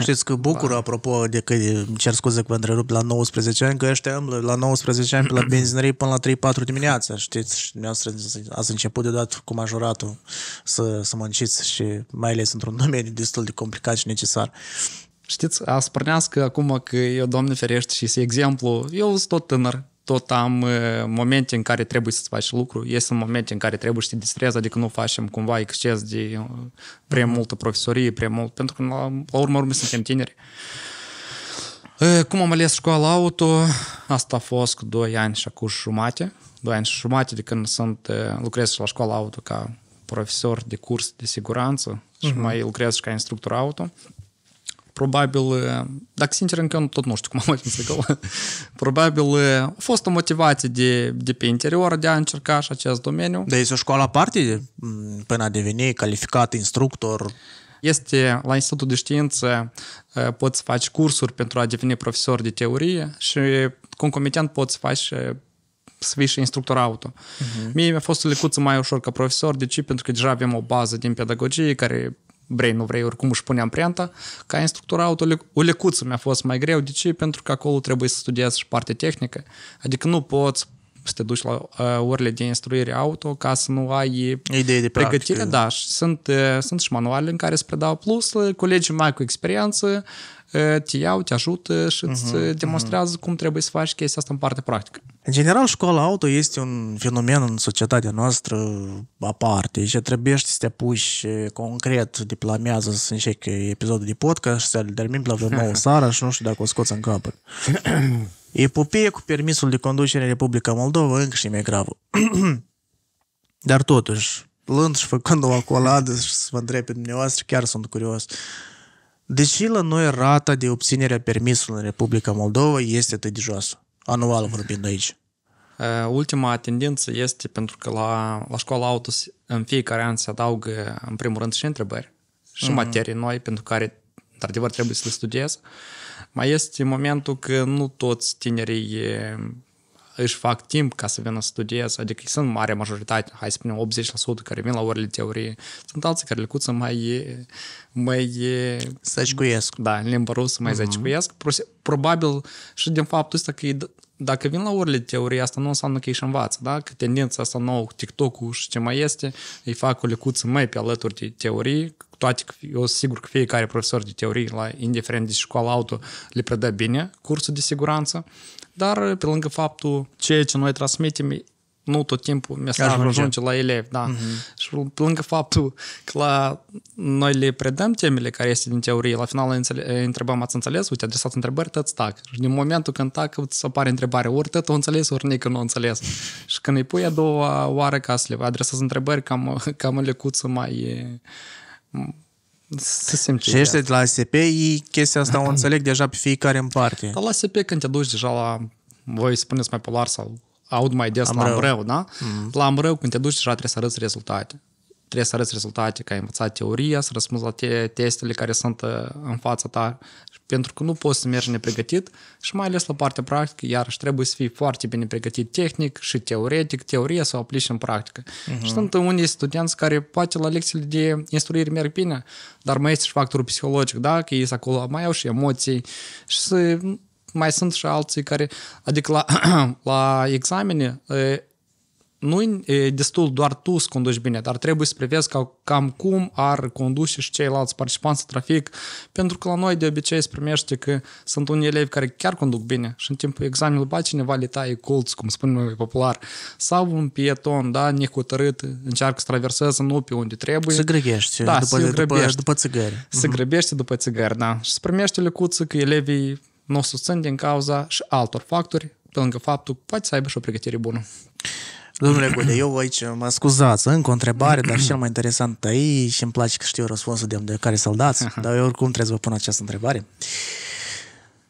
Știți că bucură, da. apropo, de că cer scuze că vă întrerup la 19 ani, că ăștia îmblă la 19 ani pe la benzinărie până la 3-4 dimineața, știți? Și dumneavoastră ați început deodată cu majoratul să, să munciți și mai ales într-un domeniu destul de complicat și necesar. Știți, a spărnească acum că eu, Doamne ferește, și se exemplu, eu sunt tot tânăr, tot am uh, momente în care trebuie să-ți faci lucru, este un moment în care trebuie să te distrezi, adică nu facem cumva exces de prea uh, mhm. multă profesorie, prea mult, pentru că la, la urmă urmă suntem tineri. Uh, cum am ales școala auto, asta a fost cu 2 ani și acum jumate, 2 ani și jumate de când sunt, lucrez la școala auto ca profesor de curs de siguranță și uh-huh. mai lucrez și ca instructor auto probabil, dacă sincer încă tot nu știu cum am ajuns acolo, probabil a fost o motivație de, de pe interior de a încerca și acest domeniu. Dar este o școală aparte mm, până a deveni calificat instructor? Este la Institutul de Știință, eh, poți să faci cursuri pentru a deveni profesor de teorie și concomitent poți să faci eh, să fii și instructor auto. Uh-huh. Mie mi-a fost o lecuță mai ușor ca profesor, de ce? Pentru că deja avem o bază din pedagogie care vrei, nu vrei, oricum își pune amprenta. Ca instructor auto, o lecuță mi-a fost mai greu. De ce? Pentru că acolo trebuie să studiezi și partea tehnică. Adică nu poți să te duci la uh, orele de instruire auto ca să nu ai uh, idei de pregătire. Practică. Da, și sunt, uh, sunt și manuale în care se predau plus uh, colegii mai cu experiență te iau, te ajută și îți uh-huh, demonstrează uh-huh. cum trebuie să faci chestia asta în parte practică. În general, școala auto este un fenomen în societatea noastră aparte și trebuie să te puși concret, diplomează, să începe episodul de podcast și să termin la vreo nouă sară și nu știu dacă o scoți în capăt. Epopee cu permisul de conducere în Republica Moldova încă și mai gravă. Dar totuși, plând și făcând o acoladă și să vă întreb pe dumneavoastră, chiar sunt curios. Uh, Deși la noi rata de obținere a permisului în Republica Moldova este atât de jos, anual vorbind aici. Uh, ultima tendință este pentru că la, la școala autos în fiecare an se adaugă în primul rând și întrebări și mm-hmm. materii noi pentru care într-adevăr trebuie să le studiez. Mai este momentul că nu toți tinerii își fac timp ca să vină să studieze, adică sunt mare majoritate, hai să spunem 80% care vin la orele teorie, sunt alții care le cuță mai... mai zăcicuiesc. Da, în limba rusă mai uh-huh. zăcicuiesc. Probabil și din faptul ăsta că e dacă vin la orele teorie, asta nu înseamnă că ei își învață, da? Că tendința asta nouă cu TikTok-ul și ce mai este, îi fac o lecuță mai pe alături de teorie, toate, eu sunt sigur că fiecare profesor de teorie, la, indiferent de școală auto, le predă bine cursul de siguranță, dar, pe lângă faptul ceea ce noi transmitem nu tot timpul mesajul ajunge la elevi, da. Uh-huh. Și pe lângă faptul că la noi le predăm temele care este din teorie, la final înțele- eh, întrebăm, ați înțeles? Uite, adresați întrebări, tăți tac. Și din momentul când tac, îți apare întrebare, ori tăt o înțeles, ori nică nu o înțeles. și când îi pui a doua oară ca să le adresezi întrebări, cam, cam în lecuță mai eh, se simte. Și ești da. de la SP, ei chestia asta o înțeleg deja pe fiecare în parte. Dar la SP când te duci deja la, voi spuneți mai polar sau aud mai des Am la amreu, da? Mm-hmm. La amreu când te duci deja trebuie să arăți rezultate. Trebuie să arăți rezultate că ai învățat teoria, să răspunzi la te- testele care sunt uh, în fața ta, pentru că nu poți să mergi nepregătit și mai ales la partea practică, iarăși trebuie să fii foarte bine pregătit tehnic și teoretic, teorie să o aplici în practică. Uh-huh. Și sunt unii studenți care poate la lecțiile de instruire merg bine, dar mai este și factorul psihologic, da? Că ei acolo mai au și emoții și să mai sunt și alții care, adică la, la examene, nu e destul doar tu să conduci bine, dar trebuie să privezi ca, cam cum ar conduce și ceilalți participanți în trafic, pentru că la noi de obicei se primește că sunt unii elevi care chiar conduc bine și în timpul examenului ba cineva le taie colț, cum spun noi popular, sau un pieton, da, nehotărât, încearcă să traverseze nu pe unde trebuie. Se grăbește da, după, se după, după țigări. Se mhm. grăbește după țigări, da. Și se primește lecuță că elevii nu o susțin din cauza și altor factori, pe lângă faptul că poate să aibă și o pregătire bună. Domnule Gode, eu aici mă scuzați, încă o întrebare, dar cel mai interesant tăi și îmi place că știu răspunsul de, de care să-l dați, dar eu oricum trebuie să vă pun această întrebare.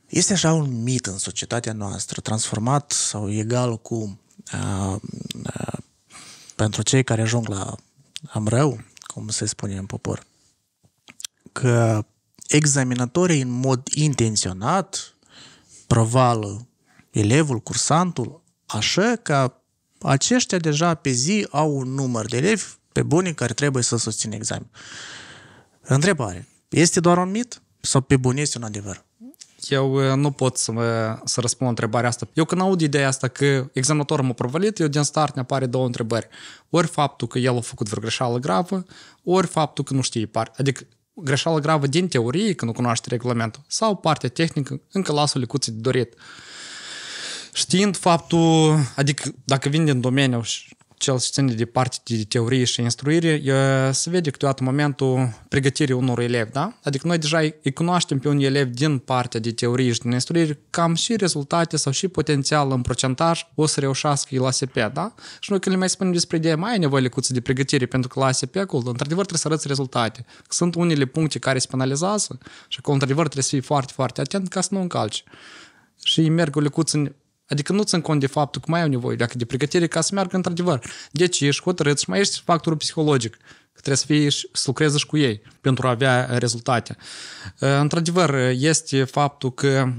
Este așa un mit în societatea noastră, transformat sau egal cu uh, uh, pentru cei care ajung la amrău, cum se spune în popor, că examinatorii în mod intenționat provală elevul, cursantul, așa ca aceștia deja pe zi au un număr de elevi pe bune care trebuie să susțină examen. Întrebare. Este doar un mit sau pe bune este un adevăr? Eu eh, nu pot să, mă, să răspund întrebarea asta. Eu când aud ideea asta că examinatorul m-a provalit, eu din start ne apare două întrebări. Ori faptul că el a făcut vreo greșeală gravă, ori faptul că nu știe parte. Adică greșeală gravă din teorie, că nu cunoaște regulamentul, sau partea tehnică, încă lasă licuții de dorit. Uh, știind faptul, adică dacă vin din domeniul cel ce ține de parte de teorie și instruire, se vede câteodată momentul pregătirii unor elevi, da? Adică noi deja îi cunoaștem pe un elev din partea de teorie și din instruire, cam și rezultate sau și potențial în procentaj o să reușească la SP, da? Și noi când le mai spunem despre ideea, mai ai nevoie lecuță de pregătire, pentru că la SP-ul, într-adevăr, trebuie să arăți rezultate. Sunt unele puncte care se penalizează și că, într-adevăr, trebuie să fii foarte, foarte atent ca să nu încalci. Și merg o lecuță Adică nu țin cont de faptul că mai au nevoie dacă de pregătire ca să meargă într-adevăr. Deci ești hotărât și mai ești factorul psihologic. Că trebuie să, și, să lucrezi și cu ei pentru a avea rezultate. Uh, într-adevăr, este faptul că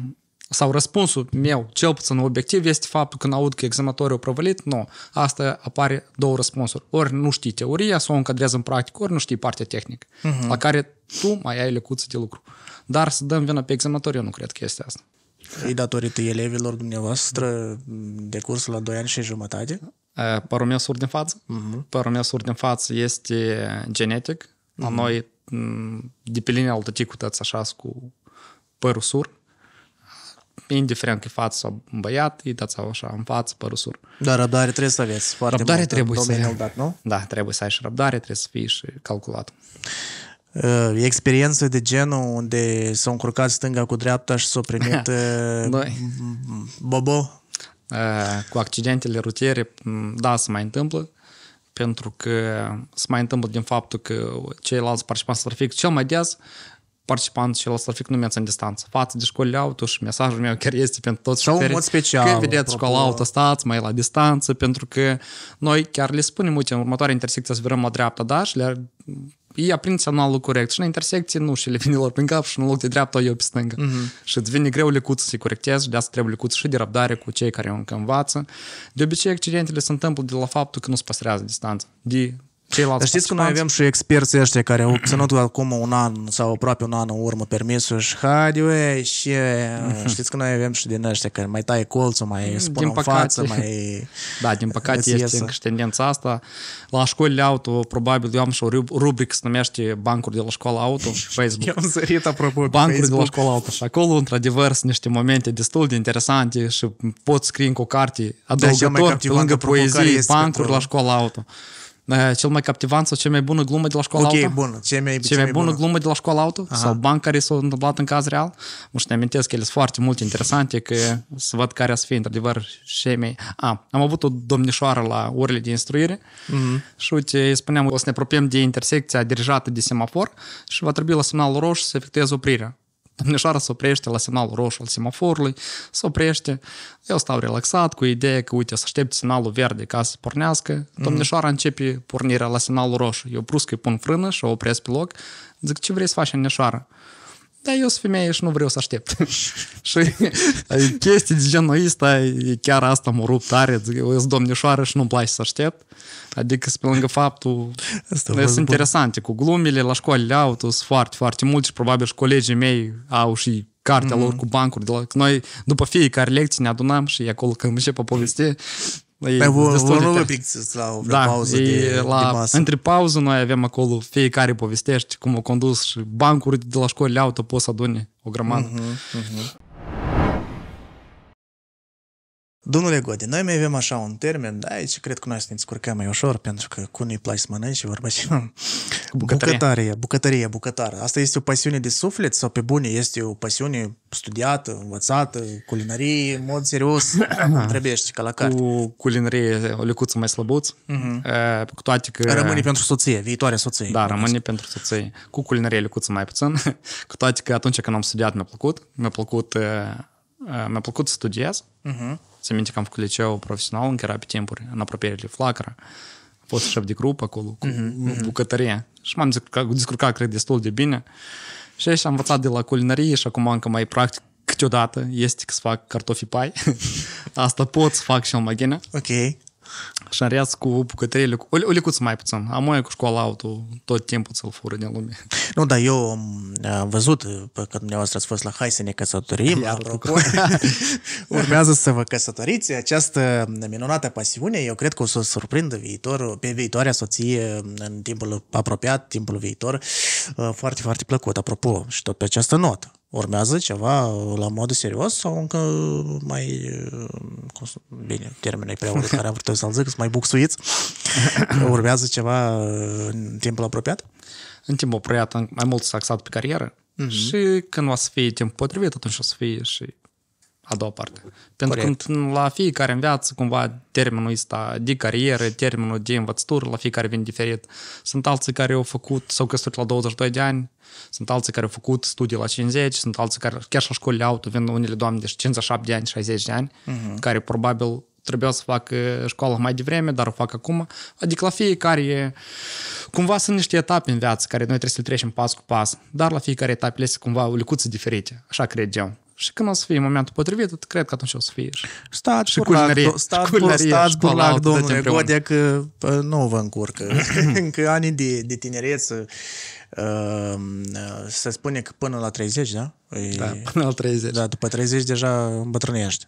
sau răspunsul meu, cel puțin obiectiv, este faptul când aud că examatorul a provălit, nu. Asta apare două răspunsuri. Ori nu știi teoria, sau o încadrează în practică, ori nu știi partea tehnică, uh-huh. la care tu mai ai lecuță de lucru. Dar să dăm vina pe examator, eu nu cred că este asta îi datorită elevilor dumneavoastră mm, de cursul la 2 ani și jumătate? Paromesul din față? Uh-huh. Mhm. Paromesul din față este genetic. Uh-huh. La mhm. noi, mm, de pe linia altă ticutăți așa cu părul sur, indiferent că e față sau băiat, îi dați așa în față, sur. Dar răbdare trebuie să aveți foarte răbdare mult trebuie să aveți, nu? Da, trebuie să ai și răbdare, trebuie să fii și calculat. Uh, experiență de genul unde s-au încurcat stânga cu dreapta și s-au primit uh, bobo? Uh, cu accidentele rutiere, da, se mai întâmplă pentru că se mai întâmplă din faptul că ceilalți participanți la trafic cel mai des participant și la trafic nu merg în distanță. Față de școli auto și mesajul meu chiar este pentru toți Sau în mod special. Când vedeți școala auto, stați mai la distanță, pentru că noi chiar le spunem, uite, în următoarea intersecție să virăm la dreapta, da, și le ei aprinde semnalul corect și în intersecție nu și le vine lor prin cap și în loc de dreapta o iau pe stânga. Uh-huh. Și îți vine greu lecuță să-i corectezi și de asta trebuie lecuță și de răbdare cu cei care încă învață. De obicei, accidentele se întâmplă de la faptul că nu se păstrează distanța, de Ceilalți Dar știți că noi avem și experții ăștia care au obținut acum un an sau aproape un an în urmă permisul și haide ue, și mhm. știți că noi avem și din ăștia care mai taie colțul, mai spun în păcate, față, mai... Da, din păcate este încă și tendența asta. La școlile auto, probabil, eu am și o rubrică se numește Bancuri de la școală auto și Facebook. eu am zărit apropo Bancuri de la școală auto și acolo, într-adevăr, sunt niște momente destul de interesante și pot scrie încă o carte adăugător, pe lângă poezie, bancuri la școală auto cel mai captivant sau cea mai bună glumă de la școală okay, auto. Ok, bună. Cea mai, cea mai bună, bună glumă de la școală auto Aha. sau bani care s-au întâmplat în caz real. Nu știu, amintesc că ele sunt foarte multe interesante, că să văd care să fie într-adevăr și mai... Ah, am avut o domnișoară la orele de instruire mm-hmm. și uite, îi spuneam o să ne apropiem de intersecția dirijată de semafor și va trebui la semnalul roșu să efectuez oprirea. Domnișoara se oprește la semnalul roșu al semaforului, se oprește, eu stau relaxat cu ideea că, uite, să aștept semnalul verde ca să pornească. Domnișoara mm. începe pornirea la semnalul roșu. Eu brusc îi pun frână și o opresc pe loc. Zic, ce vrei să faci, domnișoară? da, eu sunt femeie și nu vreau să aștept. și chestii de genul ăsta, chiar asta mă rup tare, eu sunt domnișoară și nu-mi place să aștept. Adică, pe lângă faptul, asta sunt interesante cu glumele, la școlile auto sunt foarte, foarte mulți și probabil și colegii mei au și cartea mm-hmm. lor cu bancuri. De la, noi, după fiecare lecție, ne adunam și acolo când începe poveste, E Pe păi, destul de un pic la o da, pauză de, la, de masă. Între pauză noi avem acolo fiecare povestește cum o condus și bancuri de la școli auto poți să adune o grămadă. Uh-huh, uh-huh. Domnule Godi, noi mai avem așa un termen, da, aici cred că noi să ne descurcăm mai ușor, pentru că cu nu-i place să mănânci, vorba și bucătărie, bucătărie, bucătar. Asta este o pasiune de suflet sau pe bune este o pasiune studiată, învățată, culinarie, în mod serios, trebuie ca la carte. Cu culinarie o lecuță mai slăbuț, uh-huh. cu toate că... Rămâne pentru soție, viitoare soție. Da, rămâne pentru soție. Cu culinarie lecuță mai puțin, cu toate că atunci când am studiat mi-a plăcut, mi-a plăcut, eh, eh, mi-a plăcut să studiez, uh-huh Țin minte că am făcut liceu profesional încă era pe timpuri, în de Flacăra. A fost șef de grup acolo, cu mm-hmm. bucătărie. Și m-am descurcat, cred, destul de bine. Și aici am învățat de la culinarie și acum încă mai practic câteodată este că să fac cartofi pai. Asta pot să fac și în maghină. Ok. Și în rest, cu bucătările, cu, o, o mai puțin. Am mai cu școala auto, tot timpul să l fură din lume. Nu, dar eu am văzut că dumneavoastră ați fost la hai să ne căsătorim. apropo, urmează să vă căsătoriți. Această minunată pasiune, eu cred că o să surprindă viitor, pe viitoarea soție în timpul apropiat, timpul viitor. Foarte, foarte plăcut. Apropo, și tot pe această notă urmează ceva la modul serios sau încă mai, uh, cum, bine, termenul e prea urât care am vrut să-l zic, mai buxuiți, urmează ceva uh, în timpul apropiat? În timpul apropiat, mai mult s-a axat pe carieră mm-hmm. și când o să fie timp potrivit, atunci o să fie și a doua parte. Pentru Corect. că la fiecare în viață, cumva, termenul ăsta de carieră, termenul de învățătură, la fiecare vin diferit. Sunt alții care au făcut, s-au căsătorit la 22 de ani, sunt alții care au făcut studii la 50, sunt alții care, chiar și la școlile auto, vin unele doamne de 57 de ani, 60 de ani, uh-huh. care probabil trebuia să facă școala mai devreme, dar o fac acum. Adică la fiecare, cumva sunt niște etape în viață care noi trebuie să le trecem pas cu pas, dar la fiecare etapă este cumva licuță diferită, așa cred eu. Și când o să fie momentul potrivit, cred că atunci o să fie. Stați și culinarie, stați, culinarie, stați burlac, deci, domnule Godea, că nu vă încurcă. Încă ani de, de tinerețe ehm, se spune că până la 30, da? da? E, da, până la 30. Da, după 30 deja îmbătrânești.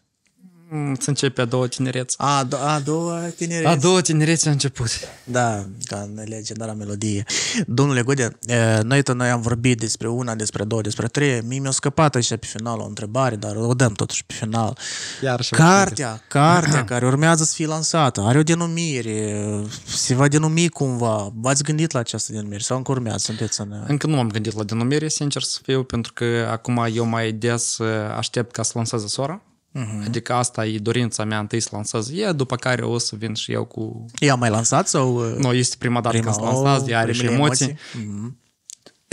Mm, să începe a doua tinereță. A, do- a doua tinereță. A doua tinereță a început. Da, ca în legendara melodie. Domnule Gode, noi, tot noi am vorbit despre una, despre două, despre trei. Mi mi-a scăpat aici pe final o întrebare, dar o dăm totuși pe final. Iar și cartea, cartea care urmează să fie lansată, are o denumire, se va denumi cumva. V-ați gândit la această denumire sau încă urmează? Sunteți în... Încă nu am gândit la denumire, sincer să fiu, pentru că acum eu mai des aștept ca să lanseze sora Uh-huh. Adică asta e dorința mea, întâi să lansez e, după care o să vin și eu cu... Ea mai lansat sau... Uh, nu, este prima dată prima, când o, lansat, ea are și emoții. emoții. Uh-huh.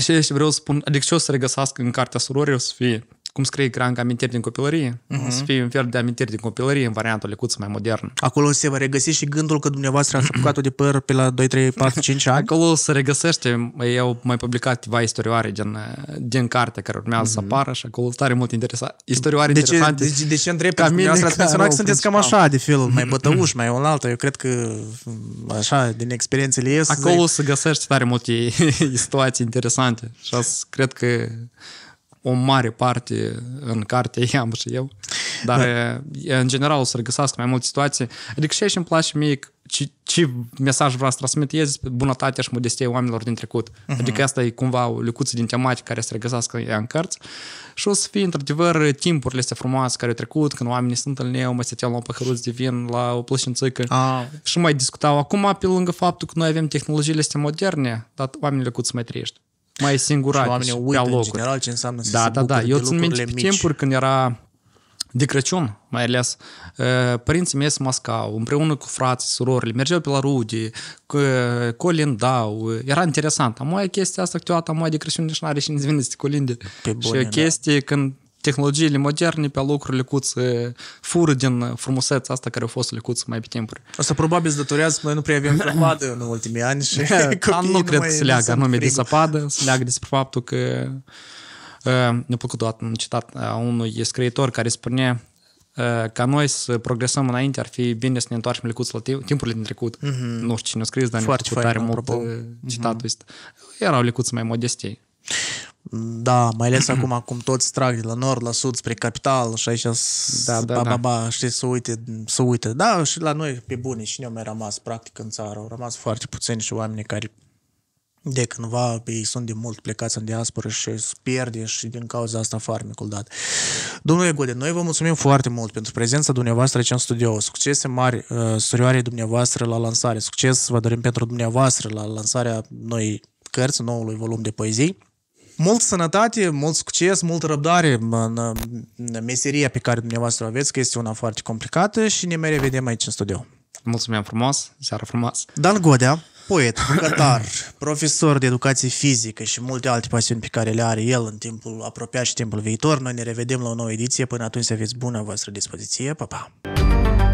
Și, și vreau să spun, adică ce o să regăsească în cartea surorii o să fie cum scrie Cranc amintiri din copilărie, uh-huh. să mhm. fie un fel de amintiri din copilărie în varianta lecuță mai modernă. Acolo se va regăsi și gândul că dumneavoastră ați apucat-o de păr pe la 2, 3, 4, 5 ani? Acolo se regăsește, eu mai publicat ceva istorioare din, din carte care urmează uh-huh. să mhm. apară și acolo tare mult interesa, istorioare de interesante. Ce, de, de ce întreb? Ca dumneavoastră ați menționat că sunteți cam așa de fel, mai bătăuși, mai un altă. eu cred că așa, din experiențele ies. Acolo se găsește tare multe situații interesante și cred că o mare parte în carte am și eu. Dar, da. în general, o să regăsească mai multe situații. Adică și aici îmi place mie ce, ce mesaj vreau să transmit e bunătatea și modestia oamenilor din trecut. Uh-huh. Adică asta e cumva o lecuță din tematică care se regăsească în cărți. Și o să fie, într-adevăr, timpurile astea frumoase care au trecut, când oamenii sunt întâlneau, mai se la un păhăruț de vin, la o plășințică ah. și mai discutau. Acum, pe lângă faptul că noi avem tehnologiile astea moderne, dar oamenii lecuți mai trăiești mai singurate și, și uită locuri. în general ce înseamnă să da, se da, da. Eu țin minte pe timpuri când era de Crăciun, mai ales, uh, părinții mei se mascau, împreună cu frații, surorile, mergeau pe la rude, colindau, uh, era interesant. Am mai chestia asta câteodată, am mai de Crăciun nici nu are și nici vine să te colinde. Pe bune, și chestie da. când tehnologiile moderne pe lucruri lecuțe, fură din frumusețea asta care a fost lecuță mai pe timpuri. Asta probabil se datorează că noi nu prea avem zăpadă în ultimii ani și Am da, nu, nu cred că se leagă anume de zăpadă, se leagă despre faptul că ă, ne a plăcut doar un citat a ă, unui scriitor care spune ă, ca noi să progresăm înainte, ar fi bine să ne întoarcem lecuți la timpurile din trecut. Mm-hmm. Nu știu cine a scris, dar ne-a tare mult citatul mm-hmm. ăsta. Erau lecuți mai modestei. Da, mai ales acum cum toți trag de la nord, la sud, spre capital și aici da, da, ba, ba, da. ba, știi, să uite, să uite. Da, și la noi, pe bune, și ne-au mai rămas practic în țară. Au rămas foarte puțini și oameni care de cândva ei sunt de mult plecați în diaspora și se pierde și din cauza asta farmecul dat. Domnule Gode, noi vă mulțumim foarte mult pentru prezența dumneavoastră aici în studio. Succese mari, uh, surioare dumneavoastră la lansare. Succes vă dorim pentru dumneavoastră la lansarea noi cărți, noului volum de poezii. Mult sănătate, mult succes, mult răbdare în meseria pe care dumneavoastră o aveți, că este una foarte complicată și ne mai revedem aici în studio. Mulțumim frumos, seara frumos! Dan Godea, poet, cătar, profesor de educație fizică și multe alte pasiuni pe care le are el în timpul apropiat și timpul viitor. Noi ne revedem la o nouă ediție. Până atunci aveți bună voastră dispoziție. Pa, pa!